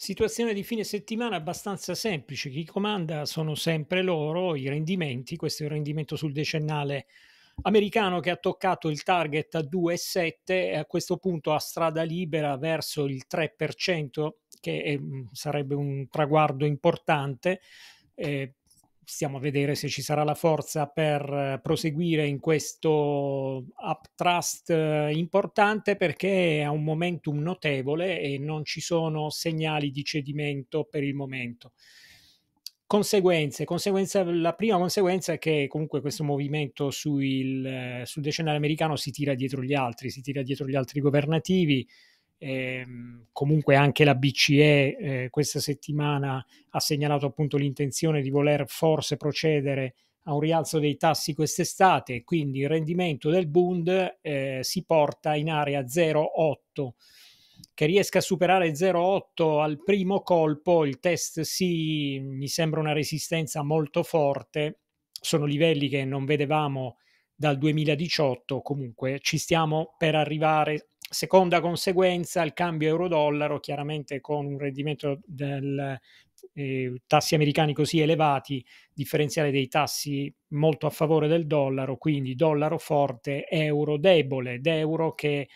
Situazione di fine settimana abbastanza semplice, chi comanda sono sempre loro, i rendimenti, questo è il rendimento sul decennale americano che ha toccato il target a 2,7 e a questo punto ha strada libera verso il 3%, che è, mm, sarebbe un traguardo importante. Eh, stiamo a vedere se ci sarà la forza per eh, proseguire in questo uptrust eh, importante perché è un momentum notevole e non ci sono segnali di cedimento per il momento. Conseguenze, conseguenza, la prima conseguenza è che comunque questo movimento sul, eh, sul decennale americano si tira dietro gli altri, si tira dietro gli altri governativi, Ehm, comunque anche la BCE eh, questa settimana ha segnalato appunto l'intenzione di voler forse procedere a un rialzo dei tassi quest'estate, quindi il rendimento del Bund eh, si porta in area 0,8. Che riesca a superare 0,8 al primo colpo, il test sì, mi sembra una resistenza molto forte, sono livelli che non vedevamo dal 2018, comunque ci stiamo per arrivare Seconda conseguenza, il cambio euro-dollaro, chiaramente con un rendimento del eh, tassi americani così elevati, differenziale dei tassi molto a favore del dollaro, quindi dollaro forte, euro debole, d'euro che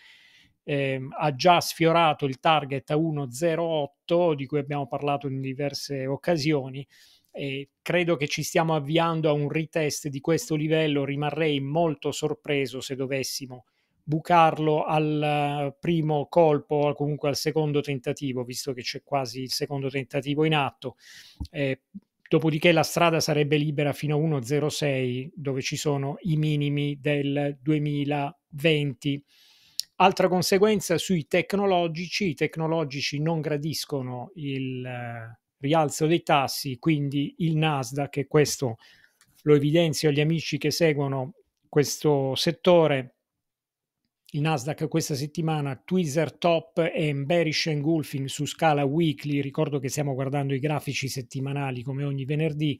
eh, ha già sfiorato il target a 1,08 di cui abbiamo parlato in diverse occasioni e credo che ci stiamo avviando a un retest di questo livello, rimarrei molto sorpreso se dovessimo bucarlo al eh, primo colpo o comunque al secondo tentativo, visto che c'è quasi il secondo tentativo in atto. Eh, dopodiché la strada sarebbe libera fino a 1.06, dove ci sono i minimi del 2020. Altra conseguenza sui tecnologici, i tecnologici non gradiscono il eh, rialzo dei tassi, quindi il Nasdaq, e questo lo evidenzio agli amici che seguono questo settore, il Nasdaq questa settimana, Tweezer Top e Bearish Engulfing su scala weekly, ricordo che stiamo guardando i grafici settimanali come ogni venerdì,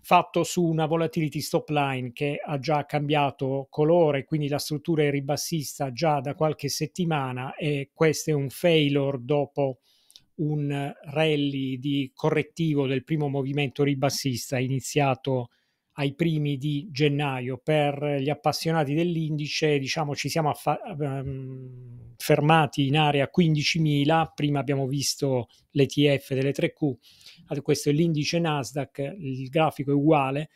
fatto su una volatility stop line che ha già cambiato colore, quindi la struttura è ribassista già da qualche settimana e questo è un failure dopo un rally di correttivo del primo movimento ribassista iniziato ai primi di gennaio. Per gli appassionati dell'indice, diciamo, ci siamo affa- ehm, fermati in area 15.000, prima abbiamo visto l'ETF delle 3Q, questo è l'indice Nasdaq, il grafico è uguale,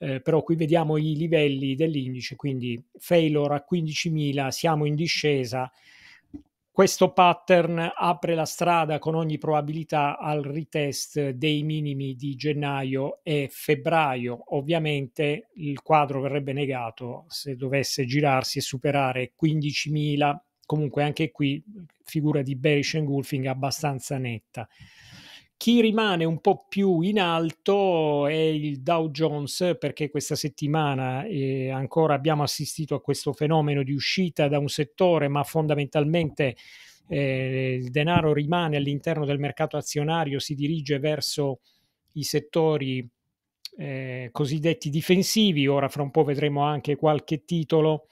eh, però qui vediamo i livelli dell'indice, quindi failure a 15.000, siamo in discesa, questo pattern apre la strada con ogni probabilità al retest dei minimi di gennaio e febbraio. Ovviamente il quadro verrebbe negato se dovesse girarsi e superare 15.000. Comunque anche qui figura di bearish engulfing abbastanza netta. Chi rimane un po' più in alto è il Dow Jones perché questa settimana eh, ancora abbiamo assistito a questo fenomeno di uscita da un settore, ma fondamentalmente eh, il denaro rimane all'interno del mercato azionario, si dirige verso i settori eh, cosiddetti difensivi, ora fra un po' vedremo anche qualche titolo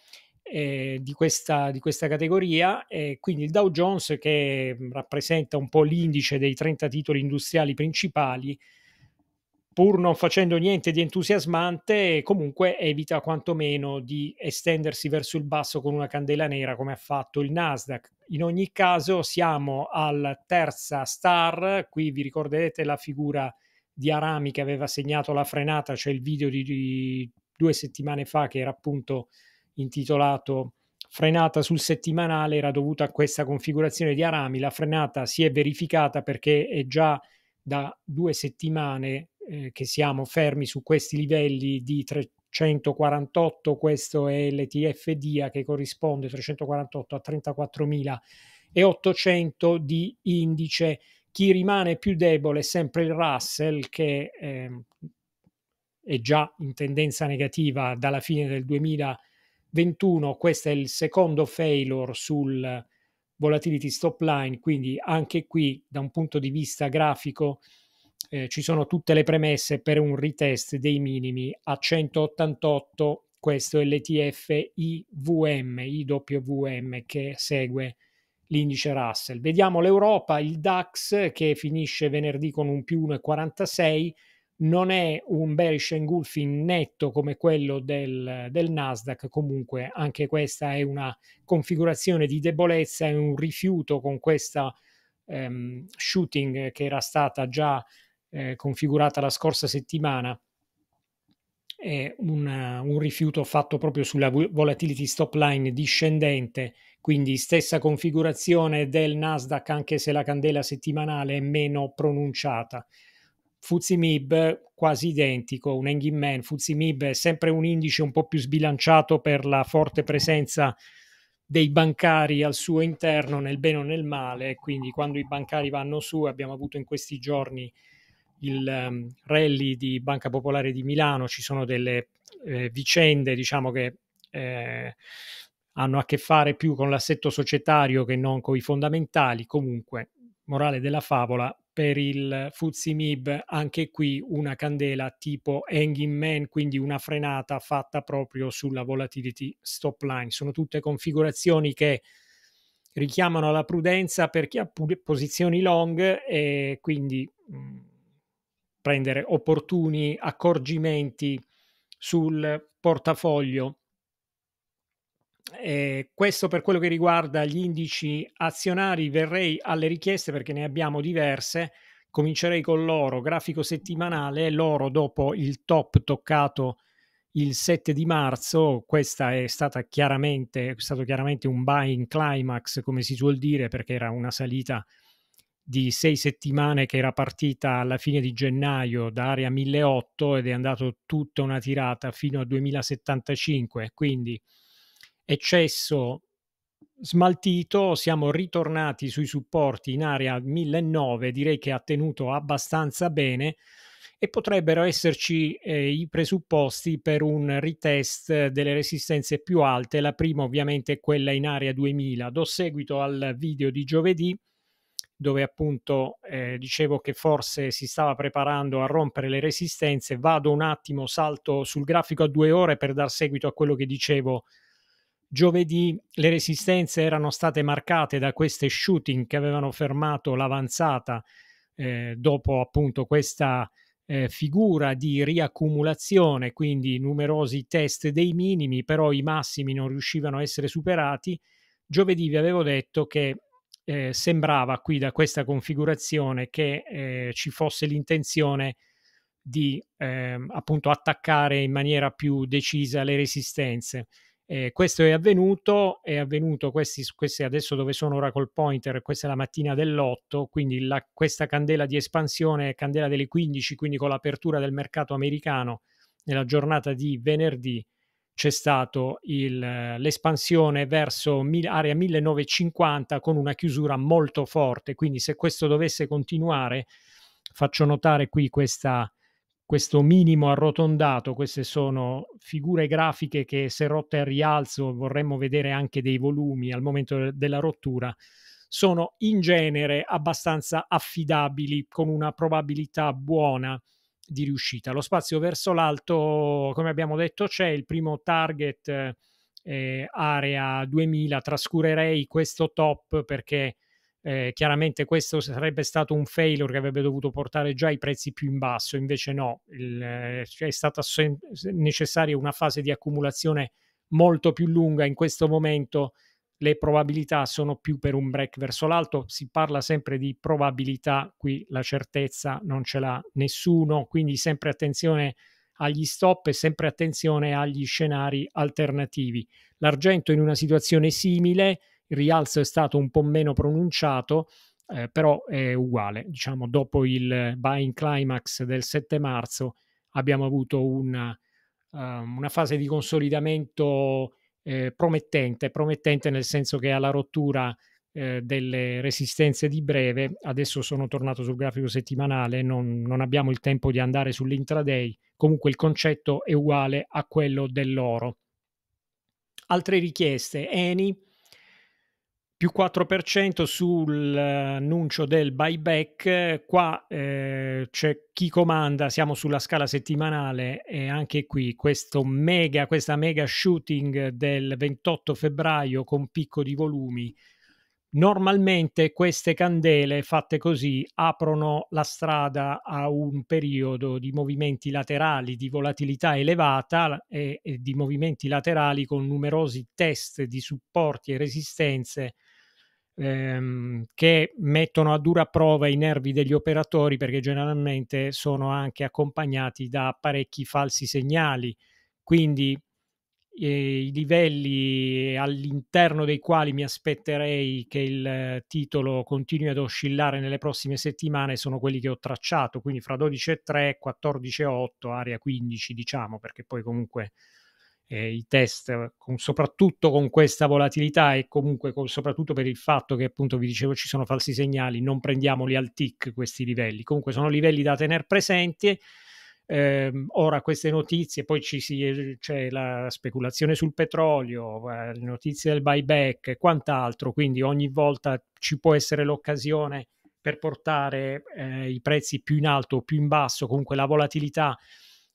eh, di, questa, di, questa, categoria. Eh, quindi il Dow Jones, che mhmm, rappresenta un po' l'indice dei 30 titoli industriali principali, pur non facendo niente di entusiasmante, comunque evita quantomeno di estendersi verso il basso con una candela nera come ha fatto il Nasdaq. In ogni caso siamo al terza star, qui vi ricorderete la figura di Arami che aveva segnato la frenata, cioè il video di, di due settimane fa che era appunto intitolato frenata sul settimanale era dovuta a questa configurazione di arami. La frenata si è verificata perché è già da due settimane eh, che siamo fermi su questi livelli di 348, questo è l'ETF DIA che corrisponde 348 a 34.800 di indice. Chi rimane più debole è sempre il Russell che eh, è già in tendenza negativa dalla fine del 2020 21, questo è il secondo failure sul volatility stop line, quindi anche qui da un punto di vista grafico eh, ci sono tutte le premesse per un retest dei minimi a 188, questo è l'ETF IVM, IWM che segue l'indice Russell. Vediamo l'Europa, il DAX che finisce venerdì con un più 1,46 non è un bearish engulfing netto come quello del, del, Nasdaq, comunque anche questa è una configurazione di debolezza, è un rifiuto con questa ehm, shooting che era stata già eh, configurata la scorsa settimana, è un, un rifiuto fatto proprio sulla volatility stop line discendente, quindi stessa configurazione del Nasdaq anche se la candela settimanale è meno pronunciata. Fuzimib quasi identico, un hanging man, Fuzimib è sempre un indice un po' più sbilanciato per la forte presenza dei bancari al suo interno nel bene o nel male, quindi quando i bancari vanno su abbiamo avuto in questi giorni il um, rally di Banca Popolare di Milano, ci sono delle eh, vicende diciamo che eh, hanno a che fare più con l'assetto societario che non con i fondamentali, comunque morale della favola per il Mib, anche qui una candela tipo hanging man, quindi una frenata fatta proprio sulla volatility stop line. Sono tutte configurazioni che richiamano la prudenza per chi ha posizioni long e quindi mm, prendere opportuni accorgimenti sul portafoglio eh, questo per quello che riguarda gli indici azionari, verrei alle richieste perché ne abbiamo diverse. Comincerei con l'oro, grafico settimanale, l'oro dopo il top toccato il 7 di marzo, questa è stata chiaramente, è stato chiaramente un buying climax, come si suol dire, perché era una salita di sei settimane che era partita alla fine di gennaio da area 1008 ed è andato tutta una tirata fino a 2075, quindi eccesso smaltito, siamo ritornati sui supporti in area 1009, direi che ha tenuto abbastanza bene e potrebbero esserci eh, i presupposti per un retest delle resistenze più alte, la prima ovviamente è quella in area 2000. Do seguito al video di giovedì dove appunto eh, dicevo che forse si stava preparando a rompere le resistenze, vado un attimo, salto sul grafico a due ore per dar seguito a quello che dicevo Giovedì le resistenze erano state marcate da queste shooting che avevano fermato l'avanzata eh, dopo appunto questa eh, figura di riaccumulazione, quindi numerosi test dei minimi, però i massimi non riuscivano a essere superati. Giovedì vi avevo detto che eh, sembrava qui da questa configurazione che eh, ci fosse l'intenzione di ehm, appunto attaccare in maniera più decisa le resistenze eh, questo è avvenuto, è avvenuto questi, questi, adesso dove sono ora col pointer, questa è la mattina dell'8, quindi la, questa candela di espansione è candela delle 15, quindi con l'apertura del mercato americano nella giornata di venerdì c'è stata eh, l'espansione verso mil, area 1950 con una chiusura molto forte, quindi se questo dovesse continuare faccio notare qui questa questo minimo arrotondato, queste sono figure grafiche che se rotte a rialzo vorremmo vedere anche dei volumi al momento della rottura, sono in genere abbastanza affidabili con una probabilità buona di riuscita. Lo spazio verso l'alto, come abbiamo detto, c'è il primo target eh, area 2000, trascurerei questo top perché eh, chiaramente questo sarebbe stato un failure che avrebbe dovuto portare già i prezzi più in basso, invece no, il, eh, è stata sem- necessaria una fase di accumulazione molto più lunga. In questo momento le probabilità sono più per un break verso l'alto, si parla sempre di probabilità, qui la certezza non ce l'ha nessuno, quindi sempre attenzione agli stop e sempre attenzione agli scenari alternativi. L'argento in una situazione simile il rialzo è stato un po' meno pronunciato, eh, però è uguale. Diciamo, dopo il buying climax del 7 marzo abbiamo avuto una, uh, una fase di consolidamento eh, promettente, promettente nel senso che alla rottura eh, delle resistenze di breve, adesso sono tornato sul grafico settimanale, non, non abbiamo il tempo di andare sull'intraday, comunque il concetto è uguale a quello dell'oro. Altre richieste, Eni, più 4% sull'annuncio del buyback, qua eh, c'è chi comanda, siamo sulla scala settimanale e anche qui questo mega, questa mega shooting del 28 febbraio con picco di volumi. Normalmente queste candele fatte così aprono la strada a un periodo di movimenti laterali, di volatilità elevata e, e di movimenti laterali con numerosi test di supporti e resistenze ehm, che mettono a dura prova i nervi degli operatori perché generalmente sono anche accompagnati da parecchi falsi segnali. Quindi eh, i livelli all'interno dei quali mi aspetterei che il titolo continui ad oscillare nelle prossime settimane sono quelli che ho tracciato, quindi fra 12,3 e 3, area 15 diciamo, perché poi comunque eh, i test, con, soprattutto con questa volatilità e comunque con, soprattutto per il fatto che appunto vi dicevo ci sono falsi segnali, non prendiamoli al tick questi livelli, comunque sono livelli da tenere presenti. Eh, ora queste notizie, poi ci si, eh, c'è la speculazione sul petrolio, eh, notizie del buyback e quant'altro, quindi ogni volta ci può essere l'occasione per portare eh, i prezzi più in alto o più in basso, comunque la volatilità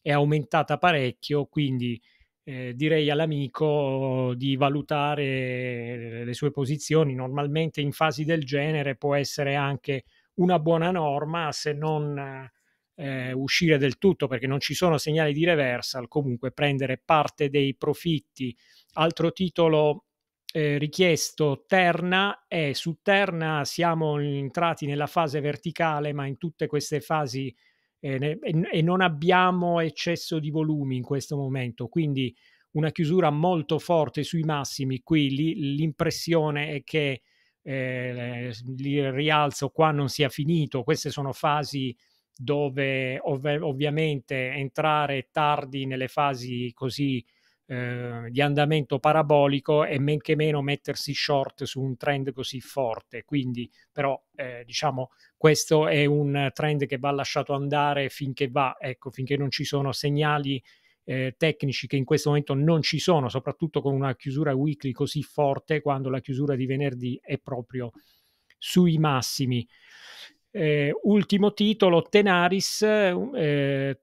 è aumentata parecchio, quindi eh, direi all'amico di valutare eh, le sue posizioni. Normalmente in fasi del genere può essere anche una buona norma se non eh, uscire del tutto perché non ci sono segnali di reversal, comunque prendere parte dei profitti. Altro titolo eh, richiesto Terna e eh, su Terna siamo entrati nella fase verticale, ma in tutte queste fasi e, ne, e non abbiamo eccesso di volumi in questo momento, quindi una chiusura molto forte sui massimi. Qui li, l'impressione è che eh, il rialzo qua non sia finito. Queste sono fasi dove ov- ovviamente entrare tardi nelle fasi così Ehm, di andamento parabolico e men che meno mettersi short su un trend così forte. Quindi, però, eh, diciamo, questo è un trend che va lasciato andare finché va, ecco, finché non ci sono segnali eh, tecnici che in questo momento non ci sono, soprattutto con una chiusura weekly così forte, quando la chiusura di venerdì è proprio sui massimi. Eh, ultimo titolo, Tenaris, eh,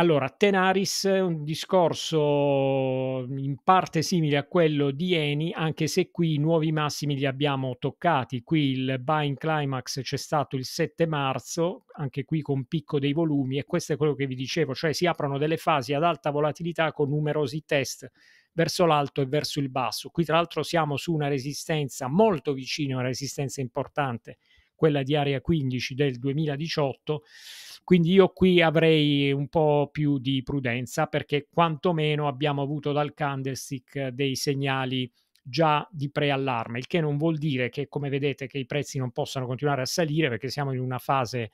allora, Tenaris è un discorso in parte simile a quello di Eni, anche se qui i nuovi massimi li abbiamo toccati. Qui il buying climax c'è stato il 7 marzo, anche qui con picco dei volumi, e questo è quello che vi dicevo, cioè si aprono delle fasi ad alta volatilità con numerosi test verso l'alto e verso il basso. Qui tra l'altro siamo su una resistenza molto vicina, una resistenza importante, quella di area 15 del 2018. Quindi io qui avrei un po' più di prudenza perché quantomeno abbiamo avuto dal candlestick dei segnali già di preallarme, il che non vuol dire che come vedete che i prezzi non possano continuare a salire perché siamo in una fase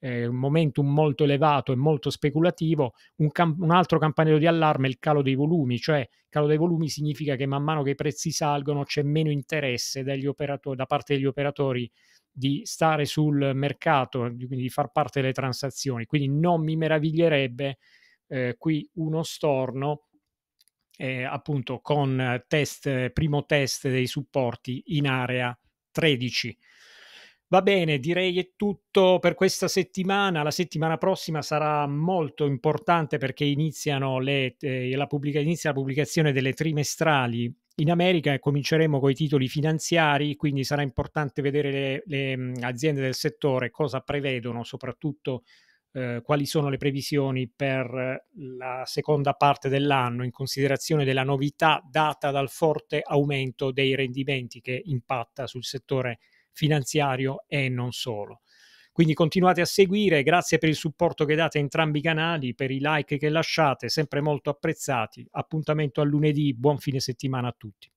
eh, un momentum molto elevato e molto speculativo, un, camp- un, altro campanello di allarme è il calo dei volumi, cioè calo dei volumi significa che man mano che i prezzi salgono c'è meno interesse operato- da parte degli operatori di stare sul mercato, quindi di far parte delle transazioni. Quindi non mi meraviglierebbe eh, qui uno storno eh, appunto con test, primo test dei supporti in area 13. Va bene, direi è tutto per questa settimana. La settimana prossima sarà molto importante perché iniziano le, eh, la pubblica, inizia la pubblicazione delle trimestrali in America e cominceremo con i titoli finanziari, quindi sarà importante vedere le, le mm, aziende del settore cosa prevedono, soprattutto eh, quali sono le previsioni per la seconda parte dell'anno in considerazione della novità data dal forte aumento dei rendimenti che impatta sul settore finanziario finanziario e non solo. Quindi continuate a seguire, grazie per il supporto che date a entrambi i canali, per i like che lasciate, sempre molto apprezzati. Appuntamento a lunedì, buon fine settimana a tutti.